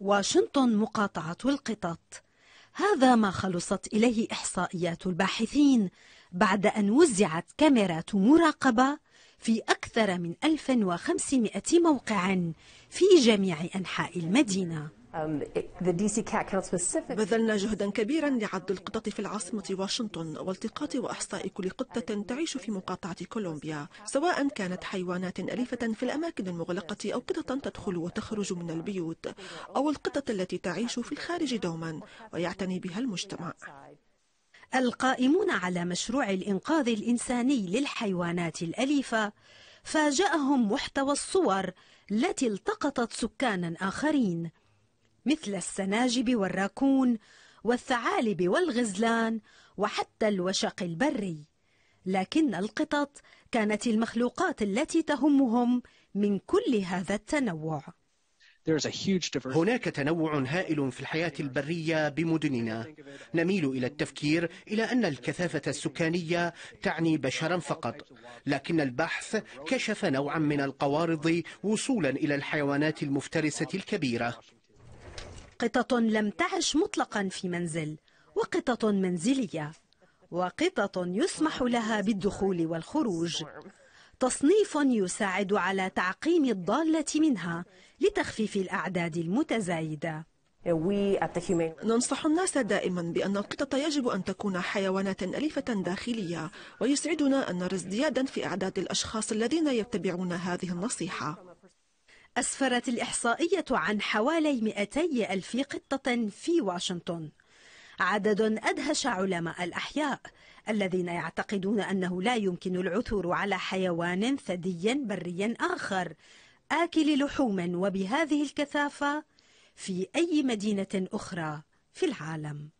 واشنطن مقاطعة القطط هذا ما خلصت إليه إحصائيات الباحثين بعد أن وزعت كاميرات مراقبة في أكثر من 1500 موقع في جميع أنحاء المدينة Um, بذلنا جهدا كبيرا لعد القطط في العاصمة واشنطن والتقاط وإحصاء كل قطة تعيش في مقاطعة كولومبيا سواء كانت حيوانات أليفة في الأماكن المغلقة أو قطط تدخل وتخرج من البيوت أو القطط التي تعيش في الخارج دوما ويعتني بها المجتمع القائمون على مشروع الإنقاذ الإنساني للحيوانات الأليفة فاجأهم محتوى الصور التي التقطت سكانا آخرين مثل السناجب والراكون والثعالب والغزلان وحتى الوشق البري لكن القطط كانت المخلوقات التي تهمهم من كل هذا التنوع هناك تنوع هائل في الحياة البرية بمدننا نميل إلى التفكير إلى أن الكثافة السكانية تعني بشرا فقط لكن البحث كشف نوعا من القوارض وصولا إلى الحيوانات المفترسة الكبيرة قطط لم تعش مطلقا في منزل وقطط منزلية وقطط يسمح لها بالدخول والخروج تصنيف يساعد على تعقيم الضالة منها لتخفيف الأعداد المتزايدة ننصح الناس دائما بأن القطط يجب أن تكون حيوانات أليفة داخلية ويسعدنا أن نرى ازديادا في أعداد الأشخاص الذين يتبعون هذه النصيحة أسفرت الإحصائية عن حوالي 200 ألف قطة في واشنطن عدد أدهش علماء الأحياء الذين يعتقدون أنه لا يمكن العثور على حيوان ثدي بري آخر آكل لحوم وبهذه الكثافة في أي مدينة أخرى في العالم